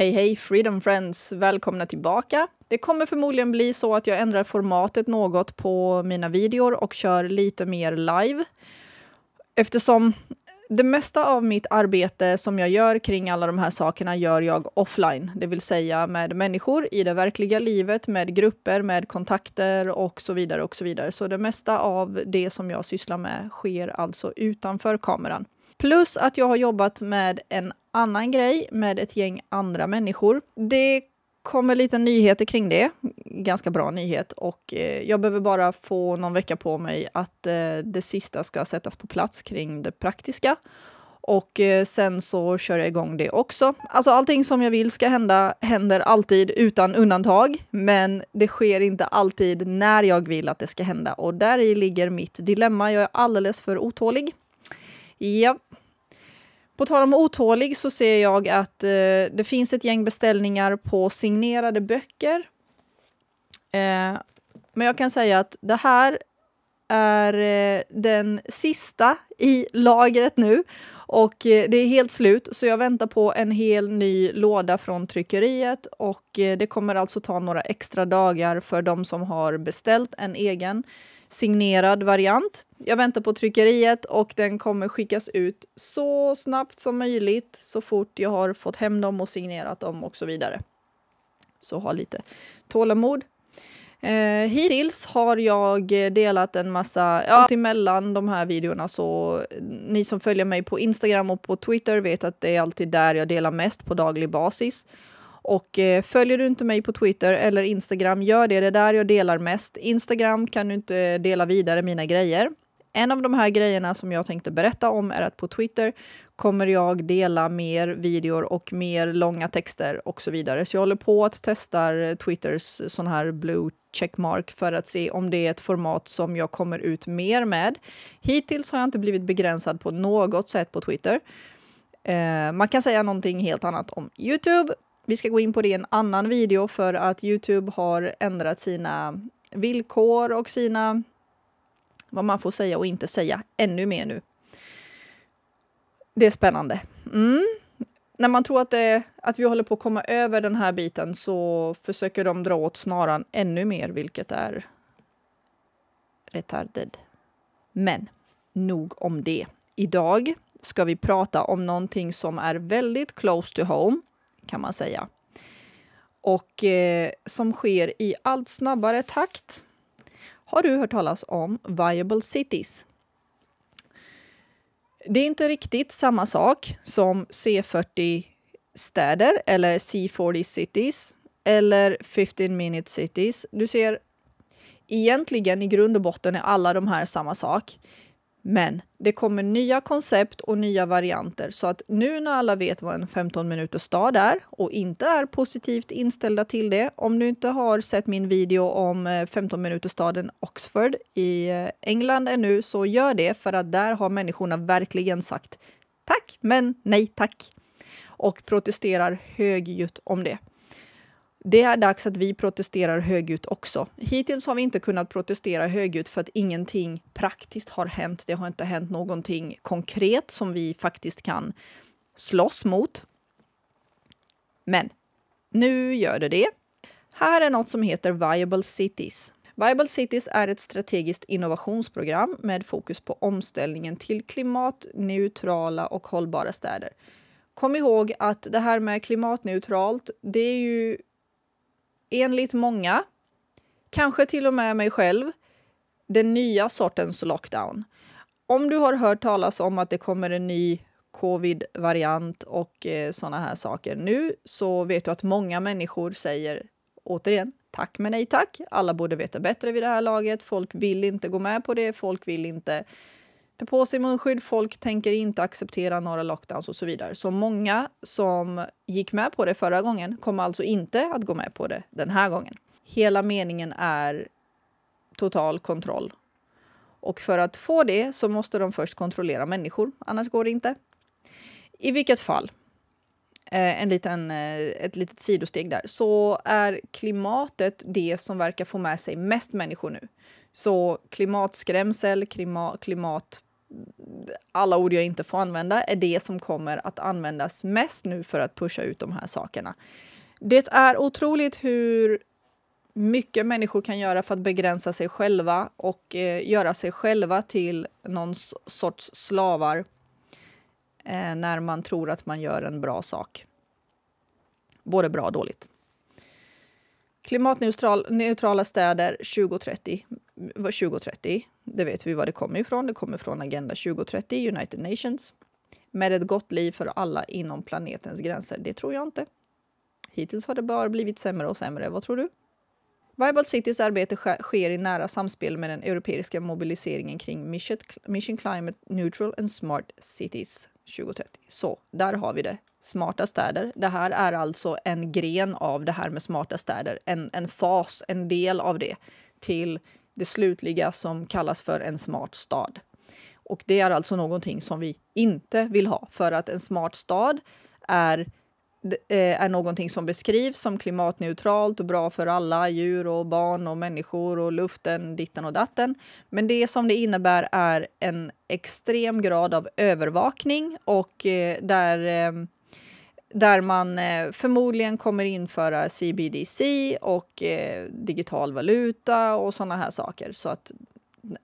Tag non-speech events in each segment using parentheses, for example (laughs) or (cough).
Hej hej Freedom Friends! Välkomna tillbaka! Det kommer förmodligen bli så att jag ändrar formatet något på mina videor och kör lite mer live. Eftersom det mesta av mitt arbete som jag gör kring alla de här sakerna gör jag offline, det vill säga med människor i det verkliga livet, med grupper, med kontakter och så vidare och så vidare. Så det mesta av det som jag sysslar med sker alltså utanför kameran. Plus att jag har jobbat med en annan grej med ett gäng andra människor. Det kommer lite nyheter kring det, ganska bra nyhet och eh, jag behöver bara få någon vecka på mig att eh, det sista ska sättas på plats kring det praktiska och eh, sen så kör jag igång det också. Alltså allting som jag vill ska hända händer alltid utan undantag, men det sker inte alltid när jag vill att det ska hända och där ligger mitt dilemma. Jag är alldeles för otålig. Ja, på tal om otålig så ser jag att eh, det finns ett gäng beställningar på signerade böcker. Eh, men jag kan säga att det här är eh, den sista i lagret nu och eh, det är helt slut så jag väntar på en hel ny låda från tryckeriet och eh, det kommer alltså ta några extra dagar för de som har beställt en egen signerad variant. Jag väntar på tryckeriet och den kommer skickas ut så snabbt som möjligt så fort jag har fått hem dem och signerat dem och så vidare. Så ha lite tålamod. Eh, hittills har jag delat en massa, ja, mellan de här videorna så ni som följer mig på Instagram och på Twitter vet att det är alltid där jag delar mest på daglig basis. Och eh, följer du inte mig på Twitter eller Instagram, gör det. Det är där jag delar mest. Instagram kan du inte eh, dela vidare mina grejer. En av de här grejerna som jag tänkte berätta om är att på Twitter kommer jag dela mer videor och mer långa texter och så vidare. Så jag håller på att testa Twitters sån här blue checkmark för att se om det är ett format som jag kommer ut mer med. Hittills har jag inte blivit begränsad på något sätt på Twitter. Eh, man kan säga någonting helt annat om Youtube, vi ska gå in på det i en annan video för att Youtube har ändrat sina villkor och sina vad man får säga och inte säga ännu mer nu. Det är spännande. Mm. När man tror att, det, att vi håller på att komma över den här biten så försöker de dra åt snaran ännu mer, vilket är retarded. Men nog om det. Idag ska vi prata om någonting som är väldigt close to home kan man säga. Och eh, som sker i allt snabbare takt. Har du hört talas om viable cities? Det är inte riktigt samma sak som C40 städer eller C40 cities eller 15 minute cities. Du ser, egentligen i grund och botten är alla de här samma sak. Men det kommer nya koncept och nya varianter så att nu när alla vet vad en 15 minuters stad är och inte är positivt inställda till det. Om du inte har sett min video om 15 eh, minuters staden Oxford i eh, England ännu så gör det för att där har människorna verkligen sagt tack men nej tack och protesterar högljutt om det. Det är dags att vi protesterar högljutt också. Hittills har vi inte kunnat protestera högljutt för att ingenting praktiskt har hänt. Det har inte hänt någonting konkret som vi faktiskt kan slåss mot. Men nu gör det det. Här är något som heter Viable Cities. Viable Cities är ett strategiskt innovationsprogram med fokus på omställningen till klimatneutrala och hållbara städer. Kom ihåg att det här med klimatneutralt, det är ju enligt många, kanske till och med mig själv, den nya sortens lockdown. Om du har hört talas om att det kommer en ny covid-variant och eh, sådana här saker nu så vet du att många människor säger återigen tack men nej tack. Alla borde veta bättre vid det här laget. Folk vill inte gå med på det. Folk vill inte Ta på sig munskydd, folk tänker inte acceptera några lockdowns och så vidare. Så många som gick med på det förra gången kommer alltså inte att gå med på det den här gången. Hela meningen är total kontroll. Och för att få det så måste de först kontrollera människor, annars går det inte. I vilket fall, eh, en liten, eh, ett litet sidosteg där, så är klimatet det som verkar få med sig mest människor nu. Så klimatskrämsel, klimat, klimat, alla ord jag inte får använda är det som kommer att användas mest nu för att pusha ut de här sakerna. Det är otroligt hur mycket människor kan göra för att begränsa sig själva och eh, göra sig själva till någon sorts slavar eh, när man tror att man gör en bra sak. Både bra och dåligt. Klimatneutrala städer 2030. 2030, det vet vi var det kommer ifrån. Det kommer från Agenda 2030, United Nations. Med ett gott liv för alla inom planetens gränser. Det tror jag inte. Hittills har det bara blivit sämre och sämre. Vad tror du? Viable Cities arbete sker i nära samspel med den europeiska mobiliseringen kring Mission Climate Neutral and Smart Cities 2030. Så där har vi det. Smarta städer. Det här är alltså en gren av det här med smarta städer, en, en fas, en del av det till det slutliga som kallas för en smart stad. Och det är alltså någonting som vi inte vill ha för att en smart stad är eh, är någonting som beskrivs som klimatneutralt och bra för alla djur och barn och människor och luften, ditten och datten. Men det som det innebär är en extrem grad av övervakning och eh, där eh, där man eh, förmodligen kommer införa CBDC och eh, digital valuta och sådana här saker. Så att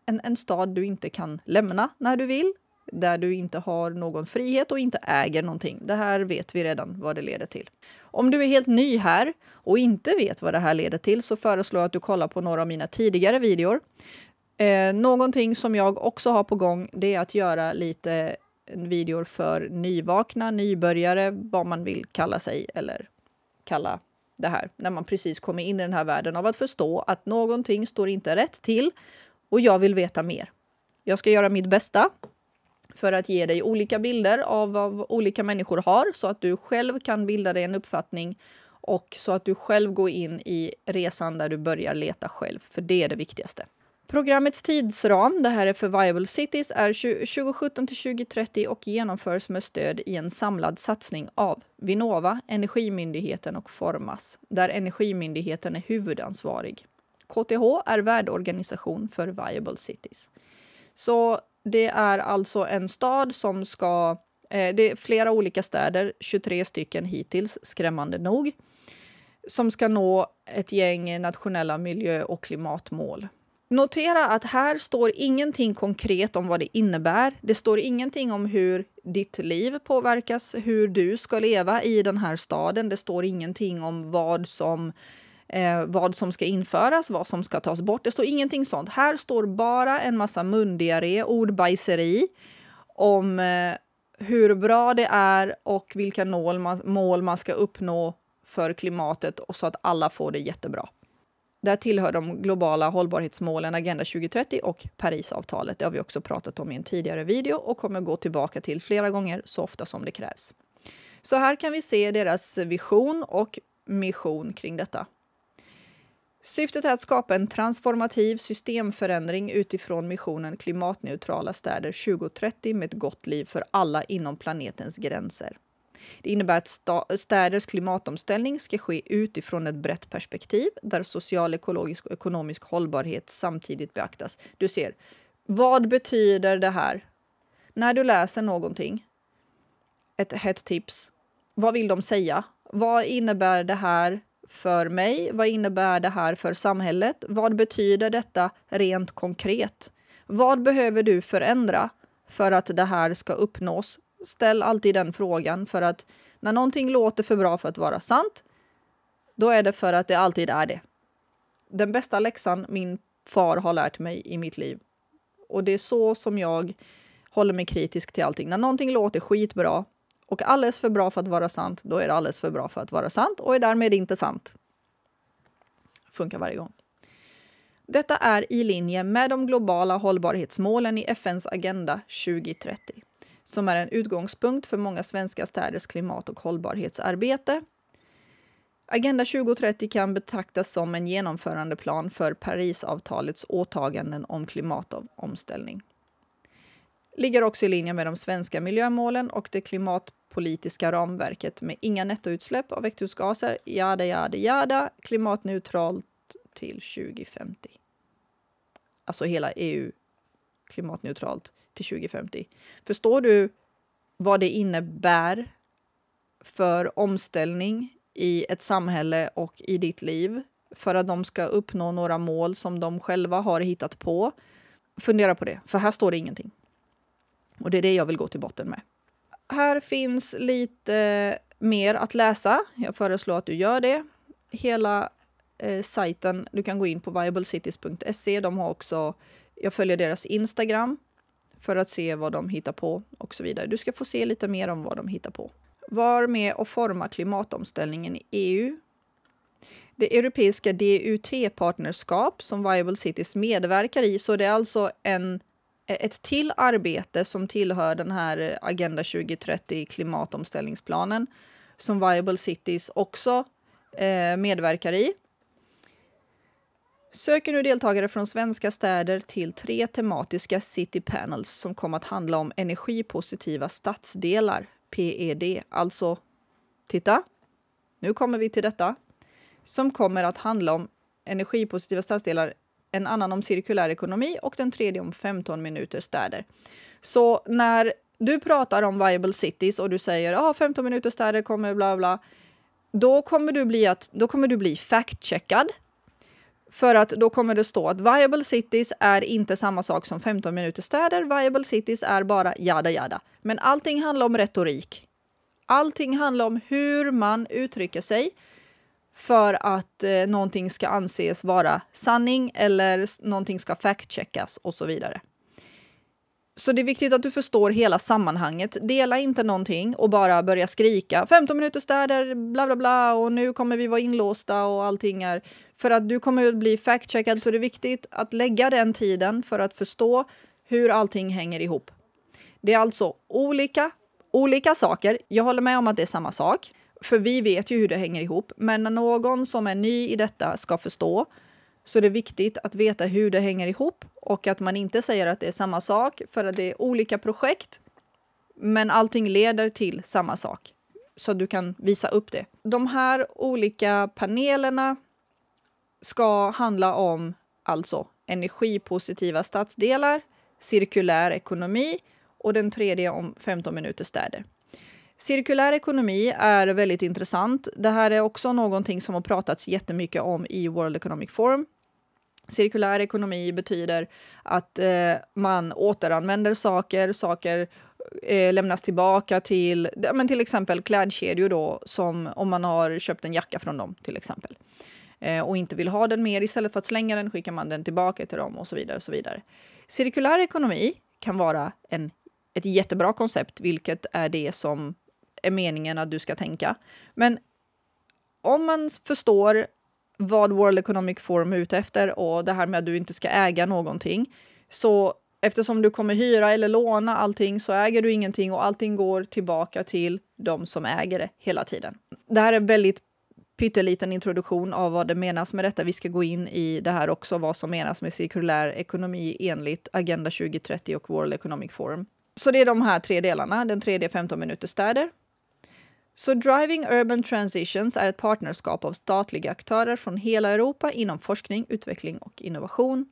en, en stad du inte kan lämna när du vill, där du inte har någon frihet och inte äger någonting. Det här vet vi redan vad det leder till. Om du är helt ny här och inte vet vad det här leder till så föreslår jag att du kollar på några av mina tidigare videor. Eh, någonting som jag också har på gång det är att göra lite videor för nyvakna, nybörjare, vad man vill kalla sig eller kalla det här när man precis kommer in i den här världen av att förstå att någonting står inte rätt till och jag vill veta mer. Jag ska göra mitt bästa för att ge dig olika bilder av vad olika människor har så att du själv kan bilda dig en uppfattning och så att du själv går in i resan där du börjar leta själv, för det är det viktigaste. Programmets tidsram, det här är för Viable Cities, är 2017 till 2030 och genomförs med stöd i en samlad satsning av Vinnova, Energimyndigheten och Formas, där Energimyndigheten är huvudansvarig. KTH är värdorganisation för Viable Cities. Så det är alltså en stad som ska... Eh, det är flera olika städer, 23 stycken hittills, skrämmande nog som ska nå ett gäng nationella miljö och klimatmål. Notera att här står ingenting konkret om vad det innebär. Det står ingenting om hur ditt liv påverkas, hur du ska leva i den här staden. Det står ingenting om vad som, eh, vad som ska införas, vad som ska tas bort. Det står ingenting sånt. Här står bara en massa mundiarré, ordbajseri om eh, hur bra det är och vilka mål man, mål man ska uppnå för klimatet och så att alla får det jättebra. Där tillhör de globala hållbarhetsmålen Agenda 2030 och Parisavtalet. Det har vi också pratat om i en tidigare video och kommer gå tillbaka till flera gånger så ofta som det krävs. Så här kan vi se deras vision och mission kring detta. Syftet är att skapa en transformativ systemförändring utifrån missionen klimatneutrala städer 2030 med ett gott liv för alla inom planetens gränser. Det innebär att städers klimatomställning ska ske utifrån ett brett perspektiv där social, ekologisk och ekonomisk hållbarhet samtidigt beaktas. Du ser, vad betyder det här? När du läser någonting, ett hett tips, vad vill de säga? Vad innebär det här för mig? Vad innebär det här för samhället? Vad betyder detta rent konkret? Vad behöver du förändra för att det här ska uppnås ställ alltid den frågan för att när någonting låter för bra för att vara sant, då är det för att det alltid är det. Den bästa läxan min far har lärt mig i mitt liv. Och det är så som jag håller mig kritisk till allting. När någonting låter skitbra och alldeles för bra för att vara sant, då är det alldeles för bra för att vara sant och är därmed inte sant. Funkar varje gång. Detta är i linje med de globala hållbarhetsmålen i FNs Agenda 2030 som är en utgångspunkt för många svenska städers klimat och hållbarhetsarbete. Agenda 2030 kan betraktas som en genomförandeplan för Parisavtalets åtaganden om klimatomställning. Ligger också i linje med de svenska miljömålen och det klimatpolitiska ramverket med inga nettoutsläpp av växthusgaser, jada, jada, jada, klimatneutralt till 2050. Alltså hela EU klimatneutralt till 2050. Förstår du vad det innebär för omställning i ett samhälle och i ditt liv för att de ska uppnå några mål som de själva har hittat på. Fundera på det, för här står det ingenting. Och det är det jag vill gå till botten med. Här finns lite mer att läsa. Jag föreslår att du gör det. Hela eh, sajten, du kan gå in på viablecities.se. De har också, jag följer deras Instagram för att se vad de hittar på och så vidare. Du ska få se lite mer om vad de hittar på. Var med och forma klimatomställningen i EU. Det europeiska DUT-partnerskap som Viable Cities medverkar i, så det är alltså en, ett till arbete som tillhör den här Agenda 2030 klimatomställningsplanen som Viable Cities också eh, medverkar i söker nu deltagare från svenska städer till tre tematiska city panels som kommer att handla om energipositiva stadsdelar, PED, alltså titta, nu kommer vi till detta, som kommer att handla om energipositiva stadsdelar, en annan om cirkulär ekonomi och den tredje om 15 minuter städer. Så när du pratar om viable cities och du säger att ah, 15 minuter städer kommer bla bla, då kommer du bli, att, då kommer du bli fact-checkad för att då kommer det stå att viable cities är inte samma sak som 15 minuter städer. Viable cities är bara jada jada. Men allting handlar om retorik. Allting handlar om hur man uttrycker sig för att eh, någonting ska anses vara sanning eller någonting ska fact-checkas och så vidare. Så det är viktigt att du förstår hela sammanhanget. Dela inte någonting och bara börja skrika 15 minuter städer, bla bla bla och nu kommer vi vara inlåsta och allting är för att du kommer att bli fact-checkad så det är viktigt att lägga den tiden för att förstå hur allting hänger ihop. Det är alltså olika, olika saker. Jag håller med om att det är samma sak, för vi vet ju hur det hänger ihop. Men när någon som är ny i detta ska förstå så det är viktigt att veta hur det hänger ihop och att man inte säger att det är samma sak för att det är olika projekt. Men allting leder till samma sak så att du kan visa upp det. De här olika panelerna ska handla om alltså energipositiva stadsdelar, cirkulär ekonomi och den tredje om 15 minuter städer. Cirkulär ekonomi är väldigt intressant. Det här är också någonting som har pratats jättemycket om i World Economic Forum. Cirkulär ekonomi betyder att eh, man återanvänder saker, saker eh, lämnas tillbaka till men till exempel klädkedjor då, som om man har köpt en jacka från dem till exempel. Eh, och inte vill ha den mer. Istället för att slänga den skickar man den tillbaka till dem och så vidare. Och så vidare. Cirkulär ekonomi kan vara en, ett jättebra koncept, vilket är det som är meningen att du ska tänka. Men om man förstår vad World Economic Forum är ute efter och det här med att du inte ska äga någonting, så eftersom du kommer hyra eller låna allting så äger du ingenting och allting går tillbaka till de som äger det hela tiden. Det här är väldigt pytteliten introduktion av vad det menas med detta. Vi ska gå in i det här också, vad som menas med cirkulär ekonomi enligt Agenda 2030 och World Economic Forum. Så det är de här tre delarna. Den tredje 15 minuter städer. Så Driving Urban Transitions är ett partnerskap av statliga aktörer från hela Europa inom forskning, utveckling och innovation.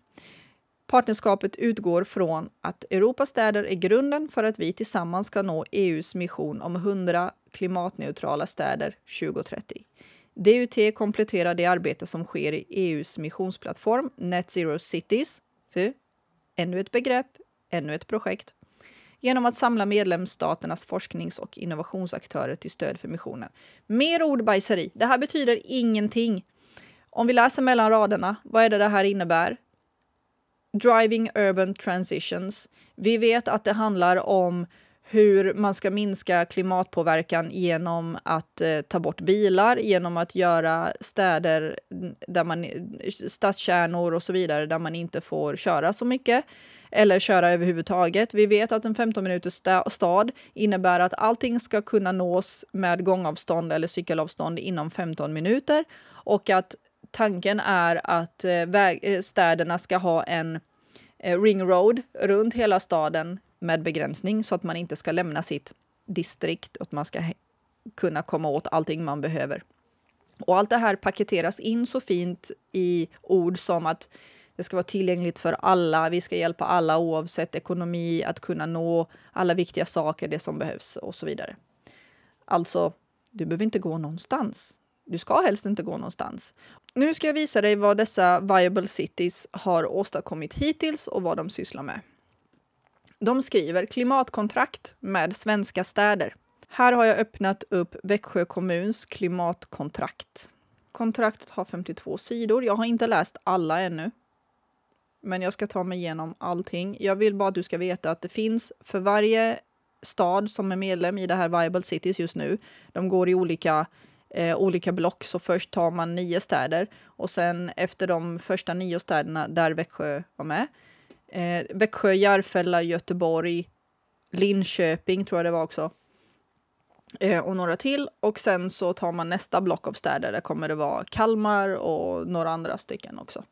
Partnerskapet utgår från att Europas städer är grunden för att vi tillsammans ska nå EUs mission om 100 klimatneutrala städer 2030. DUT kompletterar det arbete som sker i EUs missionsplattform Net Zero Cities, ännu ett begrepp, ännu ett projekt, genom att samla medlemsstaternas forsknings och innovationsaktörer till stöd för missionen. Mer ordbajseri. Det här betyder ingenting. Om vi läser mellan raderna, vad är det det här innebär? Driving Urban Transitions. Vi vet att det handlar om hur man ska minska klimatpåverkan genom att eh, ta bort bilar, genom att göra städer, där man, stadskärnor och så vidare där man inte får köra så mycket eller köra överhuvudtaget. Vi vet att en 15 minuters stad innebär att allting ska kunna nås med gångavstånd eller cykelavstånd inom 15 minuter och att tanken är att eh, väg, eh, städerna ska ha en eh, ring road runt hela staden med begränsning så att man inte ska lämna sitt distrikt och att man ska kunna komma åt allting man behöver. Och allt det här paketeras in så fint i ord som att det ska vara tillgängligt för alla, vi ska hjälpa alla oavsett ekonomi att kunna nå alla viktiga saker, det som behövs och så vidare. Alltså, du behöver inte gå någonstans. Du ska helst inte gå någonstans. Nu ska jag visa dig vad dessa Viable Cities har åstadkommit hittills och vad de sysslar med. De skriver klimatkontrakt med svenska städer. Här har jag öppnat upp Växjö kommuns klimatkontrakt. Kontraktet har 52 sidor. Jag har inte läst alla ännu. Men jag ska ta mig igenom allting. Jag vill bara att du ska veta att det finns för varje stad som är medlem i det här Viable Cities just nu. De går i olika, eh, olika block, så först tar man nio städer och sen efter de första nio städerna där Växjö var med Eh, Växjö, Järfälla, Göteborg, Linköping tror jag det var också. Eh, och några till. Och sen så tar man nästa block av städer. Där kommer det vara Kalmar och några andra stycken också.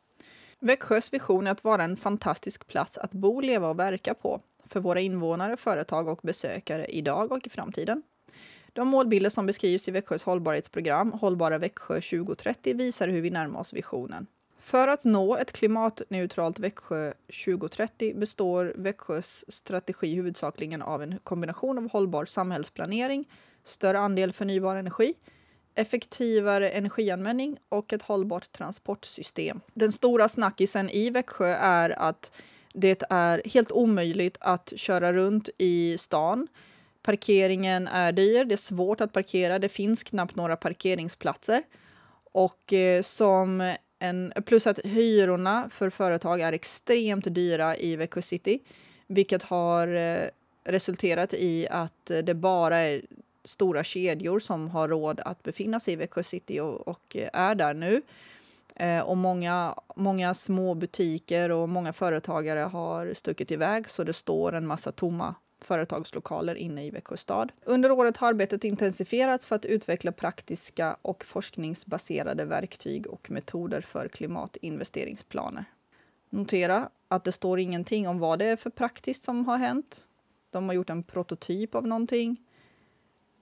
Växjös vision är att vara en fantastisk plats att bo, leva och verka på för våra invånare, företag och besökare idag och i framtiden. De målbilder som beskrivs i Växjös hållbarhetsprogram Hållbara Växjö 2030 visar hur vi närmar oss visionen. För att nå ett klimatneutralt Växjö 2030 består Växjös strategi huvudsakligen av en kombination av hållbar samhällsplanering, större andel förnybar energi, effektivare energianvändning och ett hållbart transportsystem. Den stora snackisen i Växjö är att det är helt omöjligt att köra runt i stan. Parkeringen är dyr, det är svårt att parkera, det finns knappt några parkeringsplatser. Och eh, som en, plus att hyrorna för företag är extremt dyra i Växjö city vilket har eh, resulterat i att det bara är stora kedjor som har råd att befinna sig i Växjö city och, och är där nu. Eh, och många, många små butiker och många företagare har stuckit iväg så det står en massa tomma företagslokaler inne i Växjö stad. Under året har arbetet intensifierats för att utveckla praktiska och forskningsbaserade verktyg och metoder för klimatinvesteringsplaner. Notera att det står ingenting om vad det är för praktiskt som har hänt. De har gjort en prototyp av någonting.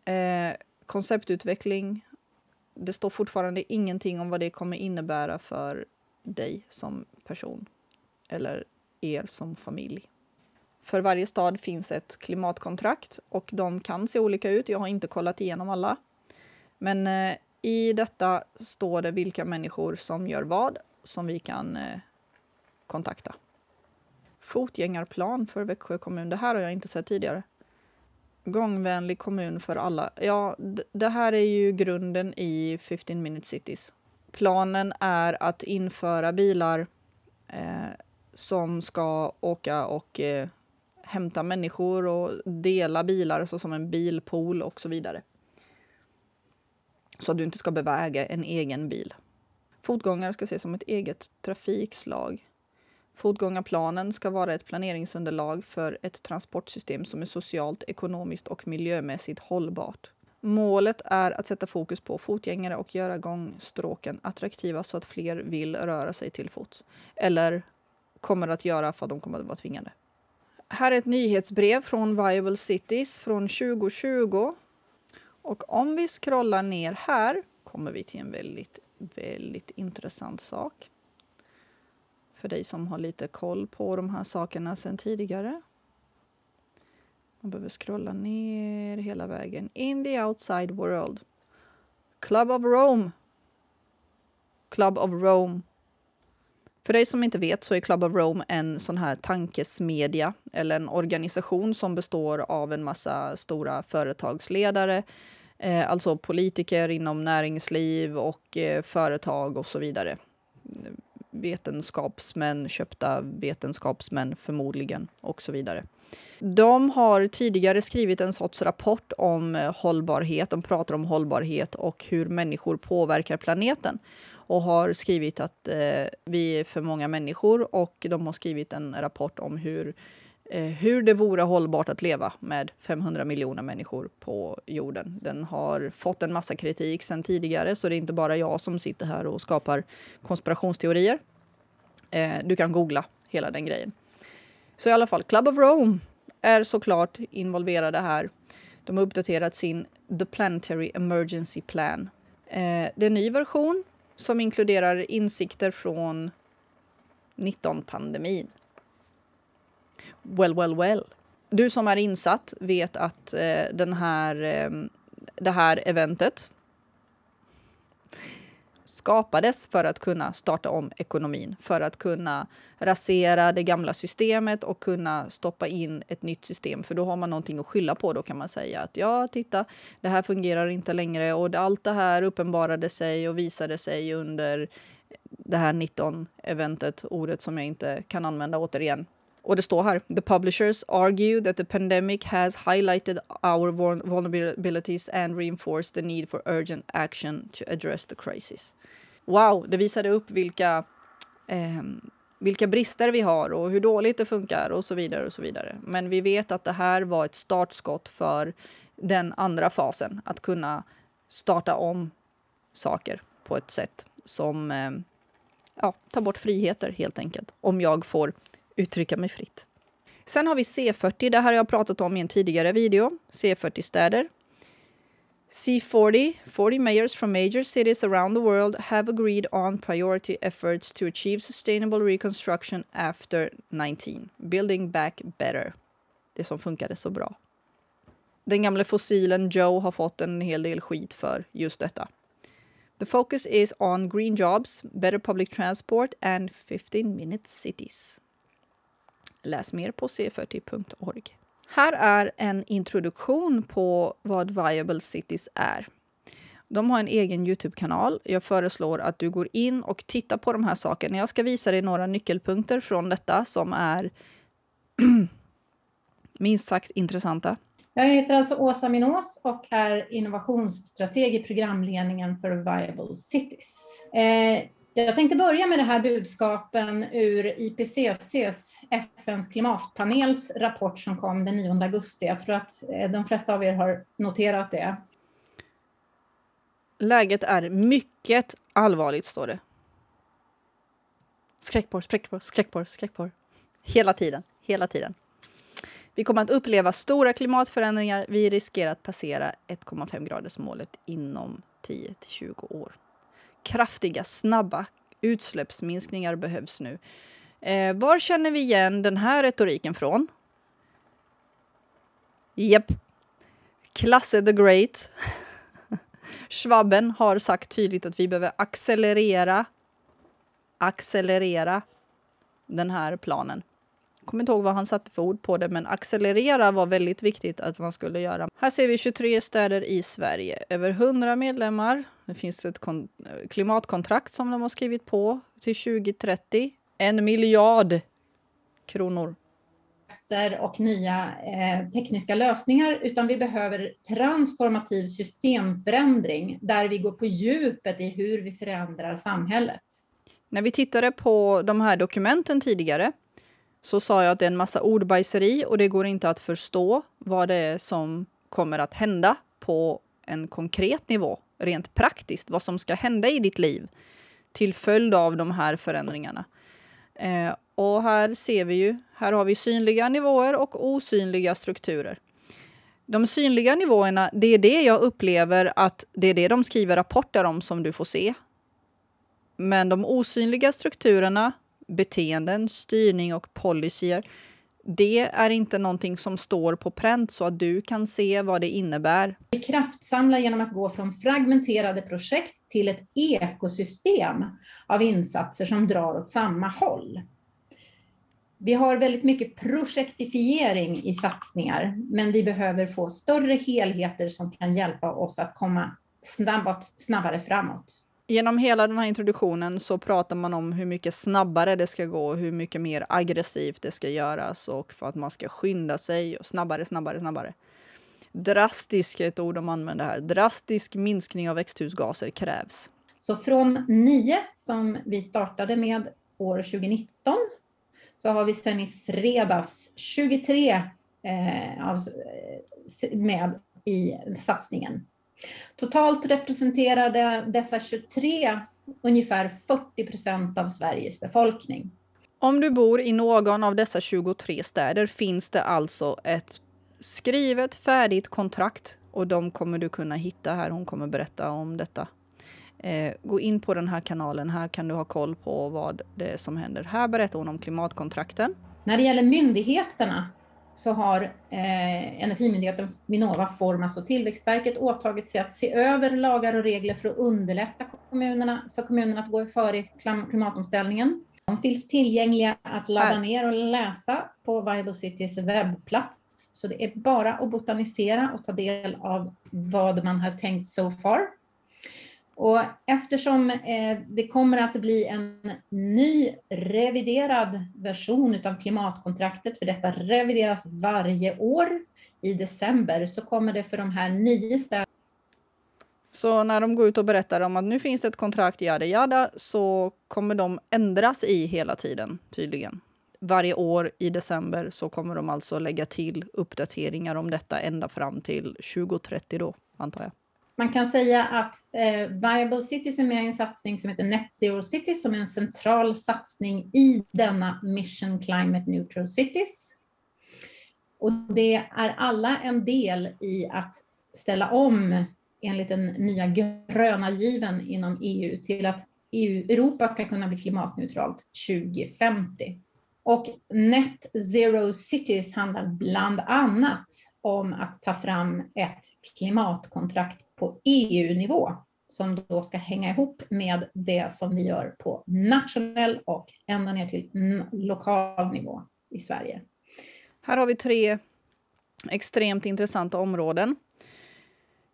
Eh, konceptutveckling. Det står fortfarande ingenting om vad det kommer innebära för dig som person eller er som familj. För varje stad finns ett klimatkontrakt och de kan se olika ut. Jag har inte kollat igenom alla. Men eh, i detta står det vilka människor som gör vad som vi kan eh, kontakta. Fotgängarplan för Växjö kommun. Det här har jag inte sett tidigare. Gångvänlig kommun för alla. Ja, det här är ju grunden i 15 minute cities. Planen är att införa bilar eh, som ska åka och eh, hämta människor och dela bilar såsom en bilpool och så vidare. Så att du inte ska behöva äga en egen bil. Fotgångar ska ses som ett eget trafikslag. Fotgångarplanen ska vara ett planeringsunderlag för ett transportsystem som är socialt, ekonomiskt och miljömässigt hållbart. Målet är att sätta fokus på fotgängare och göra gångstråken attraktiva så att fler vill röra sig till fots. Eller kommer att göra för att de kommer att vara tvingade. Här är ett nyhetsbrev från Viable Cities från 2020. Och om vi scrollar ner här kommer vi till en väldigt, väldigt intressant sak. För dig som har lite koll på de här sakerna sedan tidigare. Man behöver scrolla ner hela vägen. In the outside world. Club of Rome. Club of Rome för dig som inte vet så är Club of Rome en sån här tankesmedja eller en organisation som består av en massa stora företagsledare, eh, alltså politiker inom näringsliv och eh, företag och så vidare. Vetenskapsmän, köpta vetenskapsmän förmodligen och så vidare. De har tidigare skrivit en sorts rapport om eh, hållbarhet. De pratar om hållbarhet och hur människor påverkar planeten och har skrivit att eh, vi är för många människor och de har skrivit en rapport om hur, eh, hur det vore hållbart att leva med 500 miljoner människor på jorden. Den har fått en massa kritik sedan tidigare så det är inte bara jag som sitter här och skapar konspirationsteorier. Eh, du kan googla hela den grejen. Så i alla fall, Club of Rome är såklart involverade här. De har uppdaterat sin The Planetary Emergency Plan. Eh, det är en ny version som inkluderar insikter från 19-pandemin. Well, well, well. Du som är insatt vet att eh, den här, eh, det här eventet skapades för att kunna starta om ekonomin, för att kunna rasera det gamla systemet och kunna stoppa in ett nytt system. För då har man någonting att skylla på. Då kan man säga att ja, titta, det här fungerar inte längre och allt det här uppenbarade sig och visade sig under det här 19-eventet, ordet som jag inte kan använda återigen och det står här, the publishers argue that the pandemic has highlighted our vulnerabilities and reinforced the need for urgent action to address the crisis. Wow, det visade upp vilka, eh, vilka brister vi har och hur dåligt det funkar och så vidare och så vidare. Men vi vet att det här var ett startskott för den andra fasen, att kunna starta om saker på ett sätt som eh, ja, tar bort friheter helt enkelt. Om jag får uttrycka mig fritt. Sen har vi C40, det här har jag pratat om i en tidigare video. C40-städer. C40, 40 mayors from major cities around the world have agreed on priority efforts to achieve sustainable reconstruction after 19. Building back better. Det som funkade så bra. Den gamla fossilen Joe har fått en hel del skit för just detta. The focus is on green jobs, better public transport and 15 minute cities. Läs mer på c40.org. Typ här är en introduktion på vad Viable Cities är. De har en egen Youtube-kanal. Jag föreslår att du går in och tittar på de här sakerna. Jag ska visa dig några nyckelpunkter från detta som är (clears throat) minst sagt intressanta. Jag heter alltså Åsa Minås och är innovationsstrateg i programledningen för Viable Cities. Eh, jag tänkte börja med det här budskapen ur IPCCs, FNs klimatpanels rapport som kom den 9 augusti. Jag tror att eh, de flesta av er har noterat det. Läget är mycket allvarligt, står det. Skräckporr, skräckporr, skräckporr, skräckporr. Hela tiden, hela tiden. Vi kommer att uppleva stora klimatförändringar. Vi riskerar att passera 1,5 gradersmålet inom 10 till 20 år kraftiga, snabba utsläppsminskningar behövs nu. Eh, var känner vi igen den här retoriken från? Jep. Klasse the Great. (laughs) Schwabben har sagt tydligt att vi behöver accelerera accelerera den här planen. Jag kommer inte ihåg vad han satte för ord på det, men accelerera var väldigt viktigt att man skulle göra. Här ser vi 23 städer i Sverige, över 100 medlemmar det finns ett klimatkontrakt som de har skrivit på till 2030. En miljard kronor och nya eh, tekniska lösningar, utan vi behöver transformativ systemförändring där vi går på djupet i hur vi förändrar samhället. När vi tittade på de här dokumenten tidigare så sa jag att det är en massa ordbajseri och det går inte att förstå vad det är som kommer att hända på en konkret nivå rent praktiskt, vad som ska hända i ditt liv till följd av de här förändringarna. Eh, och här ser vi ju, här har vi synliga nivåer och osynliga strukturer. De synliga nivåerna, det är det jag upplever att det är det de skriver rapporter om som du får se. Men de osynliga strukturerna, beteenden, styrning och policyer, det är inte någonting som står på pränt så att du kan se vad det innebär. Vi kraftsamlar genom att gå från fragmenterade projekt till ett ekosystem av insatser som drar åt samma håll. Vi har väldigt mycket projektifiering i satsningar, men vi behöver få större helheter som kan hjälpa oss att komma snabbt, snabbare framåt genom hela den här introduktionen så pratar man om hur mycket snabbare det ska gå, och hur mycket mer aggressivt det ska göras och för att man ska skynda sig och snabbare, snabbare, snabbare. Drastisk är ett ord de använder här. Drastisk minskning av växthusgaser krävs. Så från 9 som vi startade med år 2019 så har vi sedan i fredags 23 eh, eh med i satsningen Totalt representerade dessa 23 ungefär 40 procent av Sveriges befolkning. Om du bor i någon av dessa 23 städer finns det alltså ett skrivet färdigt kontrakt och de kommer du kunna hitta här. Hon kommer berätta om detta. Eh, gå in på den här kanalen. Här kan du ha koll på vad det är som händer. Här berättar hon om klimatkontrakten. När det gäller myndigheterna så har eh, Energimyndigheten Vinnova, Formas alltså och Tillväxtverket åtagit sig att se över lagar och regler för att underlätta kommunerna, för kommunerna att gå före i klimatomställningen. De finns tillgängliga att ladda ner och läsa på Viable Cities webbplats. Så det är bara att botanisera och ta del av vad man har tänkt so far. Och eftersom eh, det kommer att bli en ny reviderad version av klimatkontraktet, för detta revideras varje år i december, så kommer det för de här nio städerna så när de går ut och berättar om att nu finns det ett kontrakt, jada jada, så kommer de ändras i hela tiden tydligen. Varje år i december så kommer de alltså lägga till uppdateringar om detta ända fram till 2030 då, antar jag. Man kan säga att eh, Viable Cities är med i en satsning som heter Net Zero Cities som är en central satsning i denna Mission Climate Neutral Cities. Och det är alla en del i att ställa om enligt den nya gröna given inom EU till att EU, Europa ska kunna bli klimatneutralt 2050. Och Net Zero Cities handlar bland annat om att ta fram ett klimatkontrakt på EU-nivå som då ska hänga ihop med det som vi gör på nationell och ända ner till lokal nivå i Sverige. Här har vi tre extremt intressanta områden.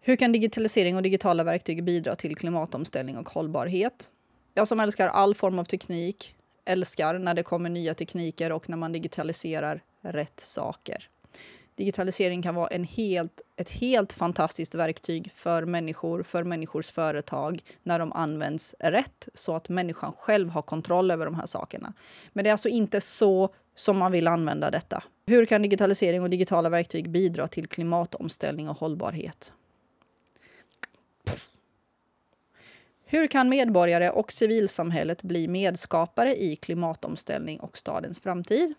Hur kan digitalisering och digitala verktyg bidra till klimatomställning och hållbarhet? Jag som älskar all form av teknik älskar när det kommer nya tekniker och när man digitaliserar rätt saker digitalisering kan vara en helt, ett helt fantastiskt verktyg för människor, för människors företag när de används rätt så att människan själv har kontroll över de här sakerna. Men det är alltså inte så som man vill använda detta. Hur kan digitalisering och digitala verktyg bidra till klimatomställning och hållbarhet? Hur kan medborgare och civilsamhället bli medskapare i klimatomställning och stadens framtid?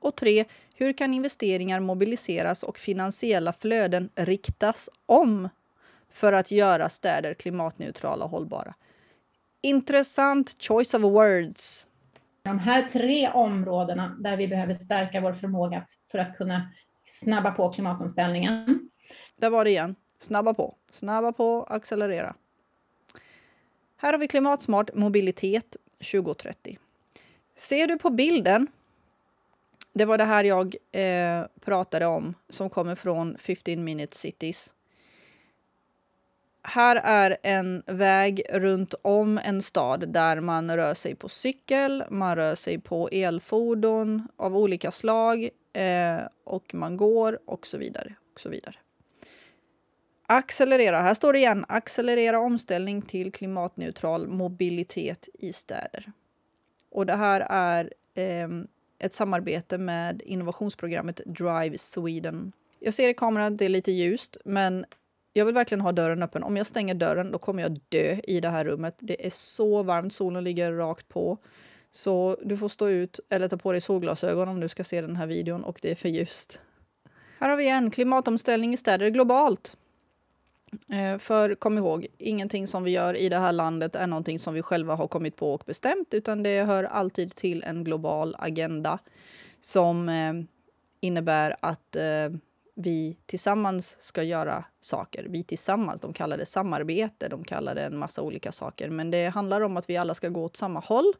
Och tre, hur kan investeringar mobiliseras och finansiella flöden riktas om för att göra städer klimatneutrala och hållbara? Intressant choice of words. De här tre områdena där vi behöver stärka vår förmåga för att kunna snabba på klimatomställningen. Där var det igen. Snabba på, snabba på, accelerera. Här har vi klimatsmart mobilitet 2030. Ser du på bilden det var det här jag eh, pratade om som kommer från 15 minute cities. Här är en väg runt om en stad där man rör sig på cykel, man rör sig på elfordon av olika slag eh, och man går och så vidare och så vidare. Accelerera. Här står det igen. Accelerera omställning till klimatneutral mobilitet i städer. Och det här är eh, ett samarbete med innovationsprogrammet Drive Sweden. Jag ser i kameran att det är lite ljust, men jag vill verkligen ha dörren öppen. Om jag stänger dörren då kommer jag dö i det här rummet. Det är så varmt, solen ligger rakt på. Så du får stå ut eller ta på dig solglasögon om du ska se den här videon och det är för ljust. Här har vi en klimatomställning i städer globalt. Eh, för kom ihåg, ingenting som vi gör i det här landet är någonting som vi själva har kommit på och bestämt utan det hör alltid till en global agenda som eh, innebär att eh, vi tillsammans ska göra saker. Vi tillsammans, de kallar det samarbete, de kallar det en massa olika saker. Men det handlar om att vi alla ska gå åt samma håll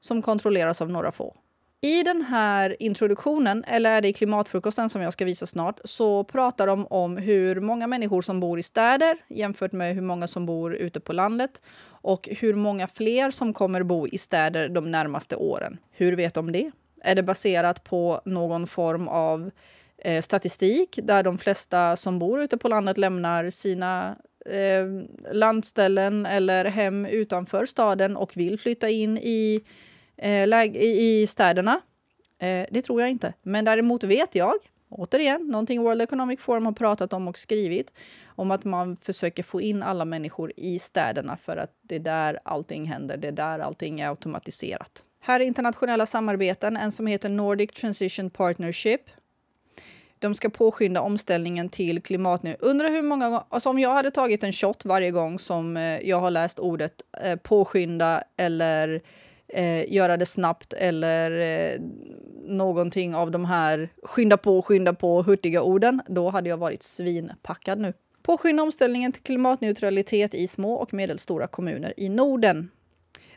som kontrolleras av några få. I den här introduktionen, eller är det i klimatfrukosten som jag ska visa snart, så pratar de om hur många människor som bor i städer jämfört med hur många som bor ute på landet och hur många fler som kommer bo i städer de närmaste åren. Hur vet de det? Är det baserat på någon form av eh, statistik där de flesta som bor ute på landet lämnar sina eh, landställen eller hem utanför staden och vill flytta in i Eh, läge, i städerna? Eh, det tror jag inte. Men däremot vet jag, återigen, någonting World Economic Forum har pratat om och skrivit om att man försöker få in alla människor i städerna för att det är där allting händer. Det är där allting är automatiserat. Här är internationella samarbeten, en som heter Nordic Transition Partnership. De ska påskynda omställningen till klimatnivå. Undrar hur många gånger... Alltså om jag hade tagit en shot varje gång som eh, jag har läst ordet eh, påskynda eller eh, göra det snabbt eller eh, någonting av de här skynda på, skynda på hurtiga orden, då hade jag varit svinpackad nu. Påskynda omställningen till klimatneutralitet i små och medelstora kommuner i Norden.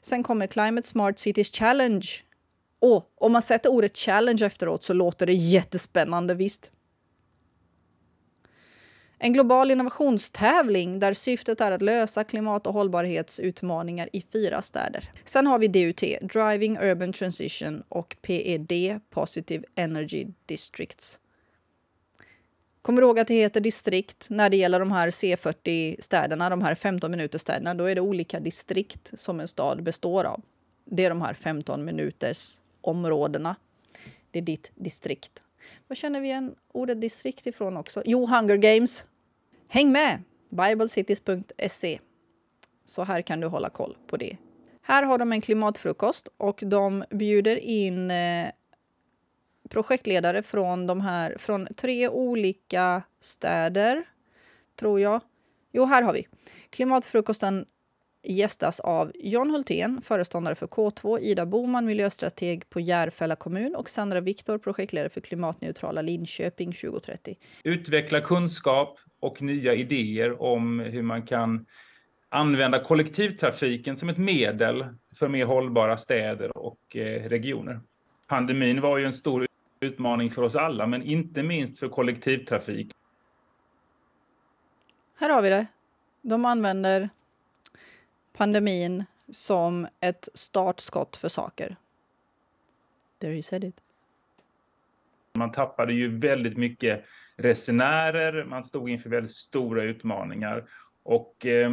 Sen kommer Climate Smart Cities Challenge. Och om man sätter ordet challenge efteråt så låter det jättespännande, visst? En global innovationstävling där syftet är att lösa klimat och hållbarhetsutmaningar i fyra städer. Sen har vi DUT, Driving Urban Transition och PED, Positive Energy Districts. Kommer du ihåg att det heter distrikt när det gäller de här C40-städerna, de här 15 minuter-städerna? Då är det olika distrikt som en stad består av. Det är de här 15 minuters områdena. Det är ditt distrikt. Vad känner vi igen ordet distrikt ifrån också? Jo, Hunger Games. Häng med! Biblecities.se. Så här kan du hålla koll på det. Här har de en klimatfrukost och de bjuder in eh, projektledare från, de här, från tre olika städer, tror jag. Jo, här har vi. Klimatfrukosten gästas av John Hultén, föreståndare för K2, Ida Boman, miljöstrateg på Järfälla kommun och Sandra Viktor, projektledare för klimatneutrala Linköping 2030. Utveckla kunskap och nya idéer om hur man kan använda kollektivtrafiken som ett medel för mer hållbara städer och eh, regioner. Pandemin var ju en stor utmaning för oss alla, men inte minst för kollektivtrafik. Här har vi det. De använder pandemin som ett startskott för saker. There you said it. Man tappade ju väldigt mycket resenärer, man stod inför väldigt stora utmaningar och eh,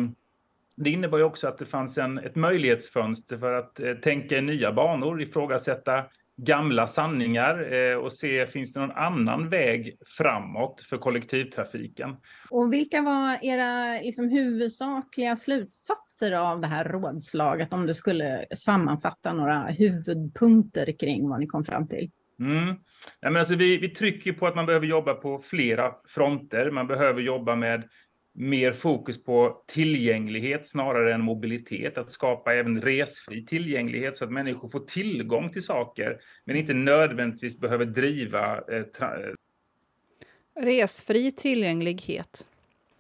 det innebar ju också att det fanns en, ett möjlighetsfönster för att eh, tänka i nya banor, ifrågasätta gamla sanningar eh, och se finns det någon annan väg framåt för kollektivtrafiken. Och vilka var era liksom, huvudsakliga slutsatser av det här rådslaget om du skulle sammanfatta några huvudpunkter kring vad ni kom fram till? Mm. Ja, men alltså vi, vi trycker på att man behöver jobba på flera fronter. Man behöver jobba med mer fokus på tillgänglighet snarare än mobilitet, att skapa även resfri tillgänglighet så att människor får tillgång till saker men inte nödvändigtvis behöver driva eh, eh Resfri tillgänglighet.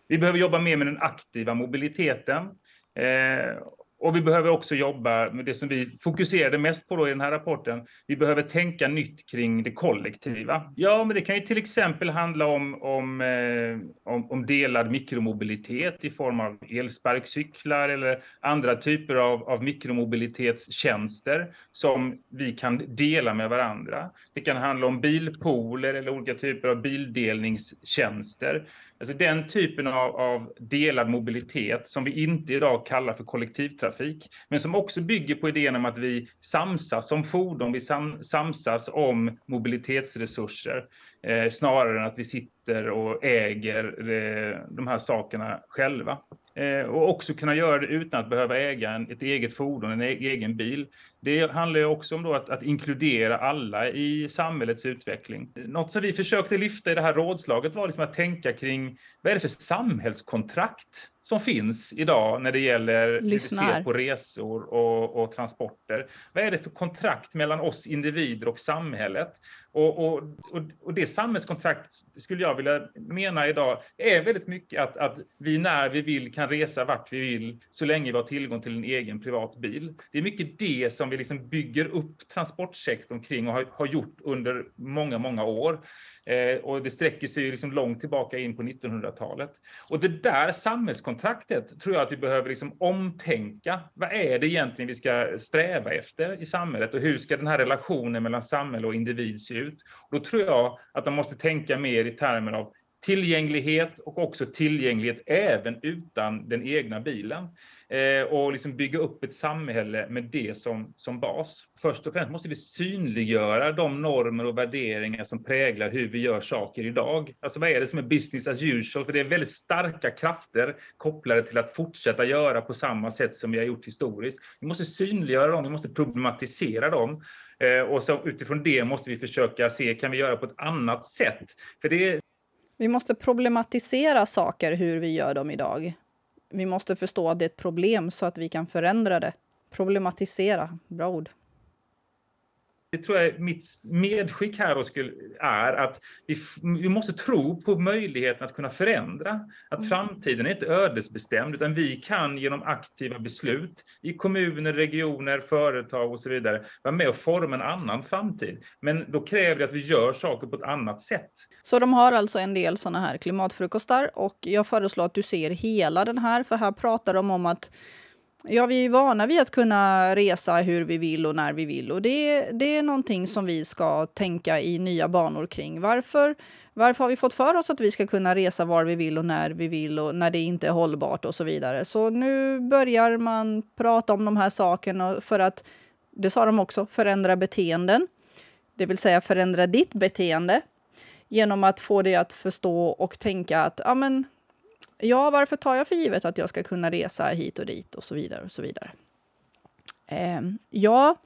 Vi behöver jobba mer med den aktiva mobiliteten. Eh, och vi behöver också jobba med det som vi fokuserade mest på i den här rapporten. Vi behöver tänka nytt kring det kollektiva. Ja, men det kan ju till exempel handla om, om, eh, om, om delad mikromobilitet i form av elsparkcyklar eller andra typer av, av mikromobilitetstjänster som vi kan dela med varandra. Det kan handla om bilpooler eller olika typer av bildelningstjänster. Alltså den typen av, av, delad mobilitet som vi inte idag kallar för kollektivtrafik, men som också bygger på idén om att vi samsas om fordon, vi sam, samsas om mobilitetsresurser eh, snarare än att vi sitter och äger eh, de här sakerna själva. Eh, och också kunna göra det utan att behöva äga en, ett eget fordon, en e-, egen bil. Det handlar ju också om att, att, inkludera alla i samhällets utveckling. Något som vi försökte lyfta i det här rådslaget var liksom att tänka kring vad är det för samhällskontrakt som finns idag när det gäller Lyssnar. ser på resor och, och, transporter. Vad är det för kontrakt mellan oss individer och samhället? Och, och, och, det samhällskontrakt skulle jag vilja mena idag är väldigt mycket att, att vi när vi vill kan resa vart vi vill så länge vi har tillgång till en egen privat bil. Det är mycket det som vi liksom bygger upp transportsektorn kring och har, har gjort under många, många år. Eh, och det sträcker sig liksom långt tillbaka in på 1900-talet. Och det där samhällskontraktet tror jag att vi behöver liksom omtänka. Vad är det egentligen vi ska sträva efter i samhället och hur ska den här relationen mellan samhälle och individ se ut? ut. Och då tror jag att man måste tänka mer i termer av tillgänglighet och också tillgänglighet även utan den egna bilen. Eh, och liksom bygga upp ett samhälle med det som, som bas. Först och främst måste vi synliggöra de normer och värderingar som präglar hur vi gör saker idag. Alltså vad är det som är business as usual? För det är väldigt starka krafter kopplade till att fortsätta göra på samma sätt som vi har gjort historiskt. Vi måste synliggöra dem, vi måste problematisera dem. Eh, och så utifrån det måste vi försöka se, kan vi göra på ett annat sätt? För det vi måste problematisera saker hur vi gör dem idag. Vi måste förstå att det är ett problem så att vi kan förändra det. Problematisera, bra ord det tror jag mitt medskick här är att vi, vi, måste tro på möjligheten att kunna förändra. Att mm. framtiden är inte ödesbestämd, utan vi kan genom aktiva beslut i kommuner, regioner, företag och så vidare vara med och forma en annan framtid. Men då kräver det att vi gör saker på ett annat sätt. Så de har alltså en del sådana här klimatfrukostar och jag föreslår att du ser hela den här, för här pratar de om att Ja, vi är vana vid att kunna resa hur vi vill och när vi vill och det, det är någonting som vi ska tänka i nya banor kring. Varför, varför har vi fått för oss att vi ska kunna resa var vi vill och när vi vill och när det inte är hållbart och så vidare? Så nu börjar man prata om de här sakerna för att, det sa de också, förändra beteenden. Det vill säga förändra ditt beteende genom att få dig att förstå och tänka att ja, ja, varför tar jag för givet att jag ska kunna resa hit och dit och så vidare och så vidare. Eh, ja,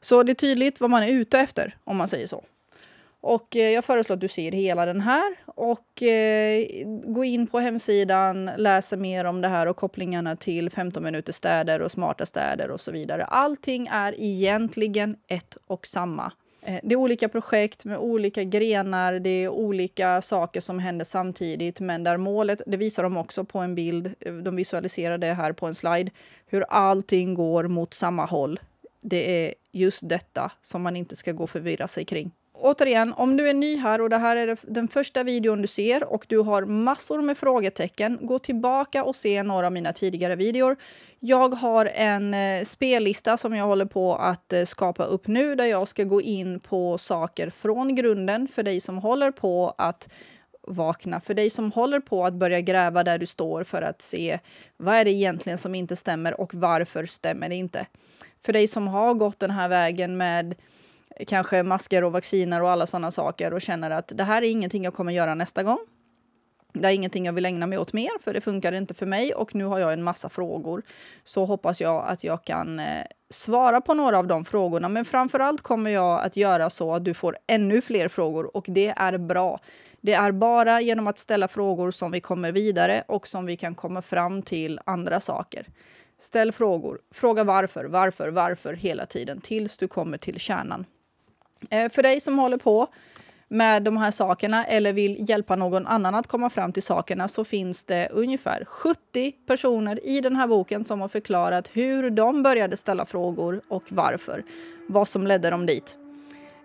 så det är tydligt vad man är ute efter om man säger så. Och eh, jag föreslår att du ser hela den här och eh, gå in på hemsidan, läser mer om det här och kopplingarna till 15 minuters städer och smarta städer och så vidare. Allting är egentligen ett och samma. Eh, det är olika projekt med olika grenar, det är olika saker som händer samtidigt, men där målet, det visar de också på en bild, eh, de visualiserar det här på en slide, hur allting går mot samma håll. Det är just detta som man inte ska gå och förvirra sig kring återigen, om du är ny här och det här är den första videon du ser och du har massor med frågetecken, gå tillbaka och se några av mina tidigare videor. Jag har en eh, spellista som jag håller på att eh, skapa upp nu där jag ska gå in på saker från grunden för dig som håller på att vakna, för dig som håller på att börja gräva där du står för att se vad är det egentligen som inte stämmer och varför stämmer det inte? För dig som har gått den här vägen med kanske masker och vacciner och alla sådana saker och känner att det här är ingenting jag kommer göra nästa gång. Det är ingenting jag vill ägna mig åt mer, för det funkar inte för mig och nu har jag en massa frågor. Så hoppas jag att jag kan eh, svara på några av de frågorna, men framför allt kommer jag att göra så att du får ännu fler frågor och det är bra. Det är bara genom att ställa frågor som vi kommer vidare och som vi kan komma fram till andra saker. Ställ frågor. Fråga varför, varför, varför hela tiden tills du kommer till kärnan. Eh, för dig som håller på med de här sakerna eller vill hjälpa någon annan att komma fram till sakerna så finns det ungefär 70 personer i den här boken som har förklarat hur de började ställa frågor och varför. Vad som ledde dem dit.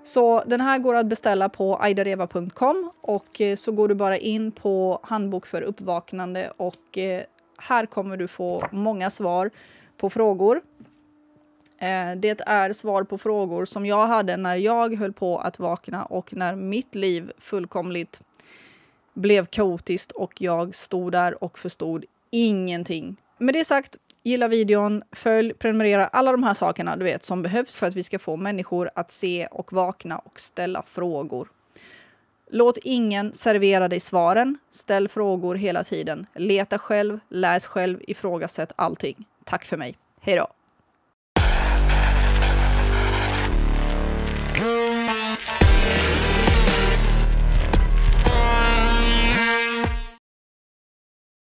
Så den här går att beställa på aidareva.com och eh, så går du bara in på handbok för uppvaknande och eh, här kommer du få många svar på frågor Eh, det är svar på frågor som jag hade när jag höll på att vakna och när mitt liv fullkomligt blev kaotiskt och jag stod där och förstod ingenting. Med det sagt, gilla videon, följ, prenumerera, alla de här sakerna du vet som behövs för att vi ska få människor att se och vakna och ställa frågor. Låt ingen servera dig svaren. Ställ frågor hela tiden. Leta själv, läs själv, ifrågasätt allting. Tack för mig. Hej då!